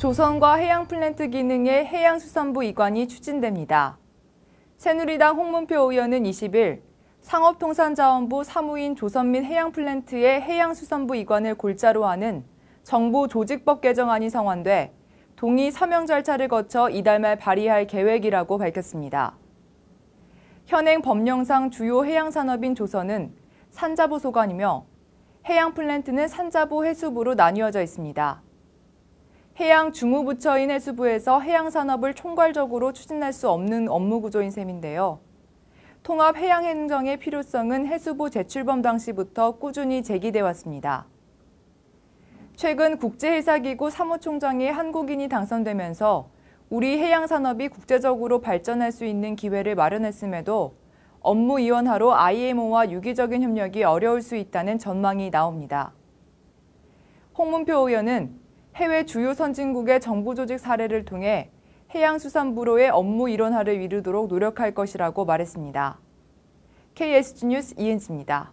조선과 해양 플랜트 기능의 해양수산부 이관이 추진됩니다. 새누리당 홍문표 의원은 20일 상업통상자원부 사무인 조선 및 해양 플랜트의 해양수산부 이관을 골자로 하는 정부 조직법 개정안이 성원돼 동의 서명 절차를 거쳐 이달 말 발의할 계획이라고 밝혔습니다. 현행 법령상 주요 해양산업인 조선은 산자부 소관이며 해양 플랜트는 산자부 해수부로 나뉘어져 있습니다. 해양 중후부처인 해수부에서 해양산업을 총괄적으로 추진할 수 없는 업무 구조인 셈인데요. 통합 해양행정의 필요성은 해수부 제출범 당시부터 꾸준히 제기돼 왔습니다. 최근 국제회사기구 사무총장이 한국인이 당선되면서 우리 해양산업이 국제적으로 발전할 수 있는 기회를 마련했음에도 업무 이원화로 IMO와 유기적인 협력이 어려울 수 있다는 전망이 나옵니다. 홍문표 의원은 해외 주요 선진국의 정부 조직 사례를 통해 해양수산부로의 업무 일원화를 이루도록 노력할 것이라고 말했습니다. KSG 뉴스 이은지입니다.